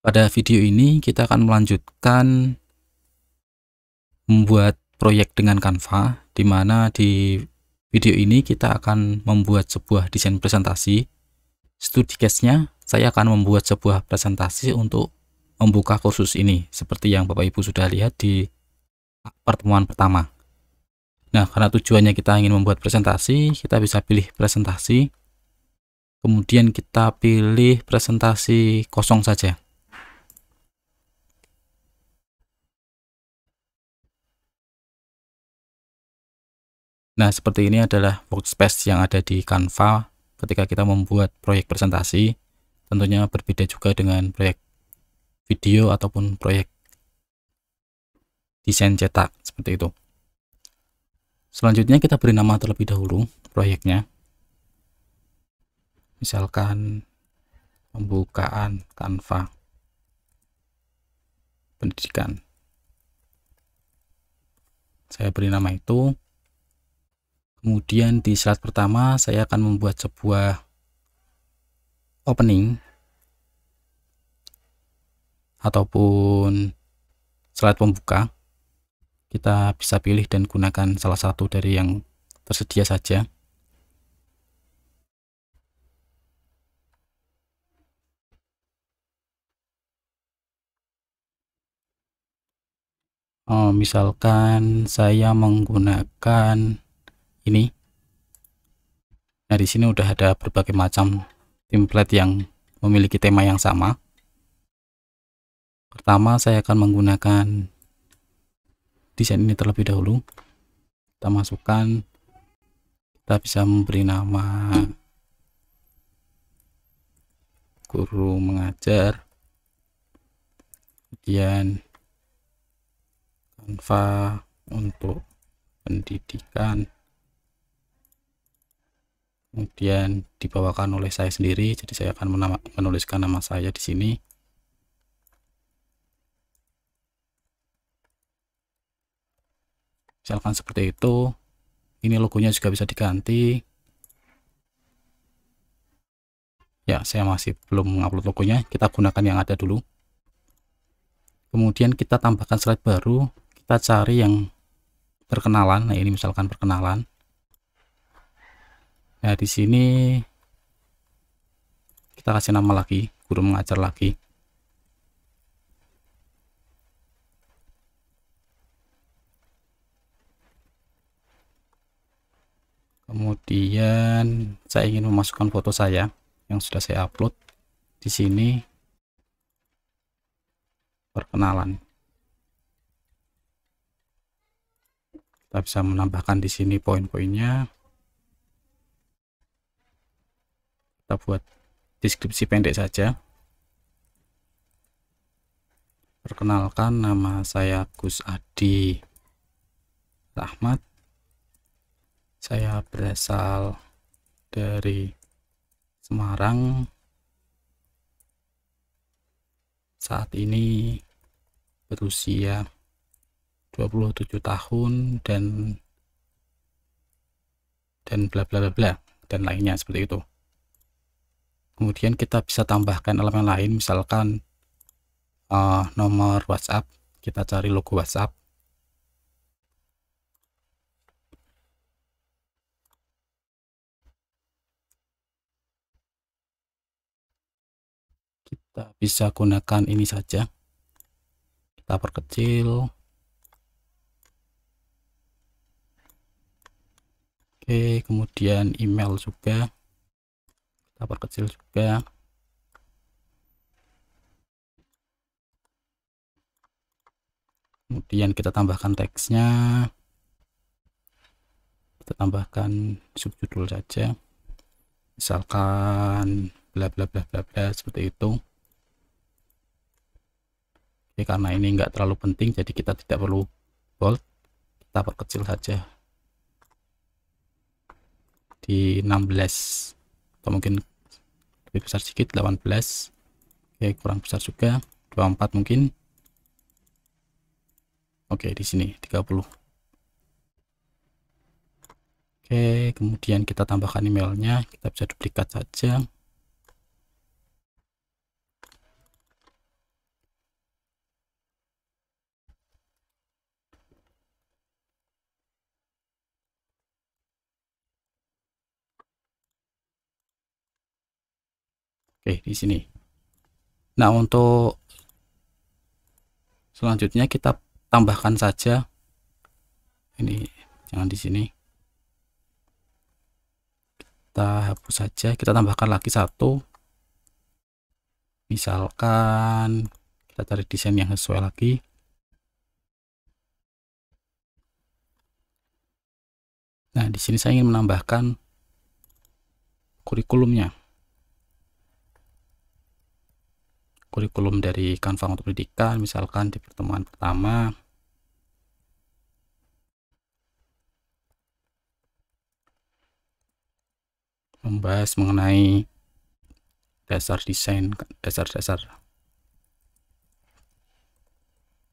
Pada video ini kita akan melanjutkan membuat proyek dengan Canva di mana di video ini kita akan membuat sebuah desain presentasi. Studi case-nya saya akan membuat sebuah presentasi untuk membuka kursus ini seperti yang Bapak Ibu sudah lihat di pertemuan pertama. Nah, karena tujuannya kita ingin membuat presentasi, kita bisa pilih presentasi. Kemudian kita pilih presentasi kosong saja Nah, seperti ini adalah workspace yang ada di Canva ketika kita membuat proyek presentasi. Tentunya berbeda juga dengan proyek video ataupun proyek desain cetak seperti itu. Selanjutnya kita beri nama terlebih dahulu proyeknya. Misalkan pembukaan Canva pendidikan. Saya beri nama itu kemudian di slide pertama saya akan membuat sebuah opening ataupun slide pembuka kita bisa pilih dan gunakan salah satu dari yang tersedia saja oh, misalkan saya menggunakan ini nah di sini udah ada berbagai macam template yang memiliki tema yang sama pertama saya akan menggunakan desain ini terlebih dahulu kita masukkan kita bisa memberi nama guru mengajar kemudian kanva untuk pendidikan kemudian dibawakan oleh saya sendiri jadi saya akan menuliskan nama saya di sini misalkan seperti itu ini logonya juga bisa diganti ya saya masih belum mengupload logonya kita gunakan yang ada dulu kemudian kita tambahkan slide baru kita cari yang perkenalan nah ini misalkan perkenalan Nah, di sini kita kasih nama lagi, guru mengajar lagi. Kemudian saya ingin memasukkan foto saya yang sudah saya upload di sini perkenalan. Kita bisa menambahkan di sini poin-poinnya. kita buat deskripsi pendek saja perkenalkan nama saya Gus Adi Rahmat saya berasal dari Semarang saat ini berusia 27 tahun dan dan bla bla bla bla dan lainnya seperti itu kemudian kita bisa tambahkan elemen lain misalkan uh, nomor WhatsApp kita cari logo WhatsApp kita bisa gunakan ini saja kita perkecil oke kemudian email juga kita perkecil juga kemudian kita tambahkan teksnya kita tambahkan subjudul saja misalkan bla bla bla bla bla seperti itu Oke, karena ini enggak terlalu penting jadi kita tidak perlu bold kita perkecil saja di 16 atau mungkin lebih besar sedikit 18 oke kurang besar juga 24 mungkin oke di sini 30 oke kemudian kita tambahkan emailnya kita bisa duplikat saja Oke, di sini. Nah, untuk selanjutnya kita tambahkan saja ini jangan di sini kita hapus saja kita tambahkan lagi satu misalkan kita cari desain yang sesuai lagi nah di sini saya ingin menambahkan kurikulumnya kurikulum dari Kanva untuk pendidikan misalkan di pertemuan pertama membahas mengenai dasar desain dasar-dasar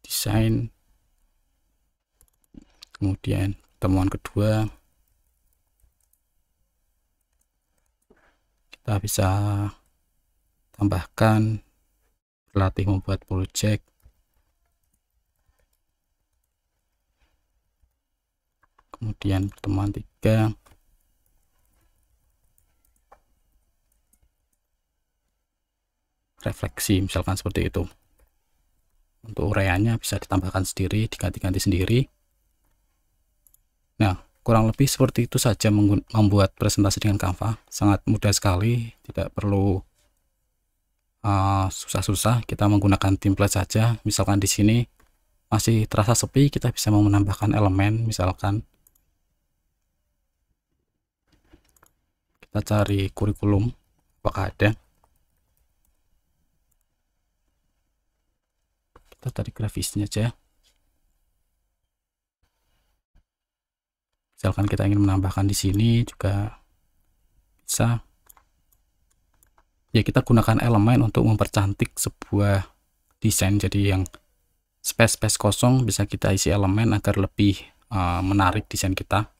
desain kemudian temuan kedua kita bisa tambahkan pelatih membuat project kemudian pertemuan tiga, refleksi misalkan seperti itu untuk ureanya bisa ditambahkan sendiri diganti-ganti sendiri nah kurang lebih seperti itu saja membuat presentasi dengan Canva sangat mudah sekali tidak perlu Eh, susah-susah kita menggunakan template saja misalkan di sini masih terasa sepi kita bisa mau menambahkan elemen misalkan kita cari kurikulum apakah ada kita cari grafisnya aja misalkan kita ingin menambahkan di sini juga bisa ya kita gunakan elemen untuk mempercantik sebuah desain jadi yang space-space kosong bisa kita isi elemen agar lebih uh, menarik desain kita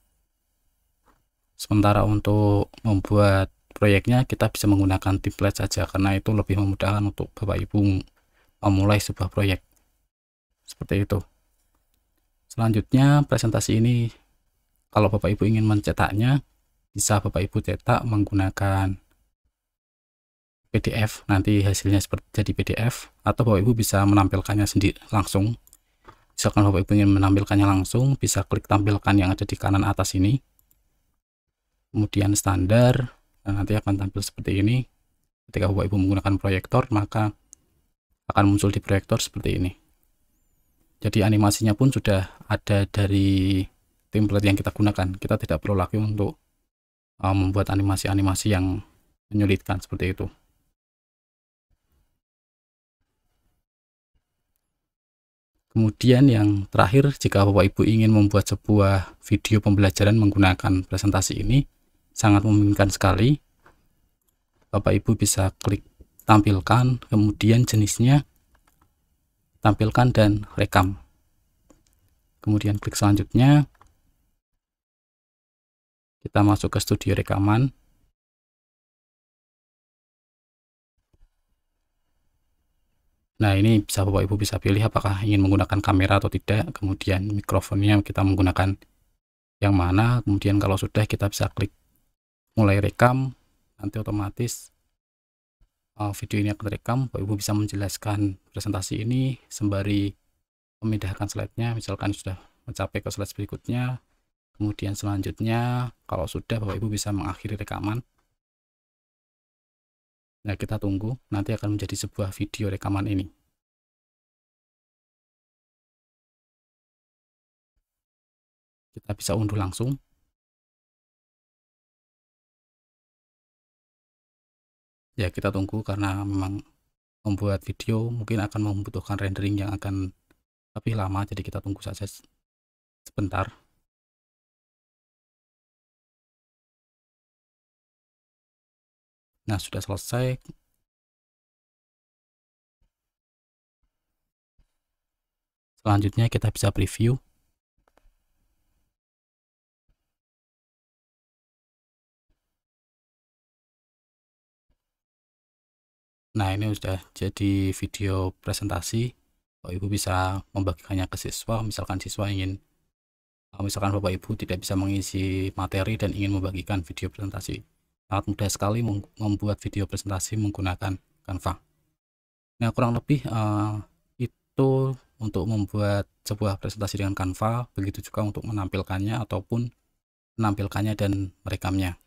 sementara untuk membuat proyeknya kita bisa menggunakan template saja karena itu lebih memudahkan untuk Bapak Ibu memulai sebuah proyek seperti itu selanjutnya presentasi ini kalau Bapak Ibu ingin mencetaknya bisa Bapak Ibu cetak menggunakan PDF nanti hasilnya seperti jadi PDF atau Bapak Ibu bisa menampilkannya sendiri langsung misalkan Bapak Ibu ingin menampilkannya langsung bisa klik tampilkan yang ada di kanan atas ini kemudian standar dan nanti akan tampil seperti ini ketika Bapak Ibu menggunakan proyektor maka akan muncul di proyektor seperti ini jadi animasinya pun sudah ada dari template yang kita gunakan kita tidak perlu lagi untuk uh, membuat animasi-animasi yang menyulitkan seperti itu Kemudian yang terakhir, jika Bapak Ibu ingin membuat sebuah video pembelajaran menggunakan presentasi ini, sangat memungkinkan sekali. Bapak Ibu bisa klik tampilkan, kemudian jenisnya tampilkan dan rekam. Kemudian klik selanjutnya. Kita masuk ke studio rekaman. Nah ini bisa Bapak Ibu bisa pilih apakah ingin menggunakan kamera atau tidak, kemudian mikrofonnya kita menggunakan yang mana, kemudian kalau sudah kita bisa klik mulai rekam, nanti otomatis eh, video ini akan terekam, Bapak Ibu bisa menjelaskan presentasi ini sembari memindahkan slide-nya, misalkan sudah mencapai ke slide berikutnya, kemudian selanjutnya kalau sudah Bapak Ibu bisa mengakhiri rekaman. Ya kita tunggu nanti akan menjadi sebuah video rekaman ini. Kita bisa unduh langsung. Ya, kita tunggu karena memang membuat video mungkin akan membutuhkan rendering yang akan lebih lama, jadi kita tunggu saja sebentar. Nah, sudah selesai. Selanjutnya kita bisa preview. Nah, ini sudah jadi video presentasi. Bapak Ibu bisa membagikannya ke siswa. Misalkan siswa ingin, misalkan Bapak Ibu tidak bisa mengisi materi dan ingin membagikan video presentasi sangat mudah sekali membuat video presentasi menggunakan Canva. Nah, kurang lebih uh, itu untuk membuat sebuah presentasi dengan Canva, begitu juga untuk menampilkannya ataupun menampilkannya dan merekamnya.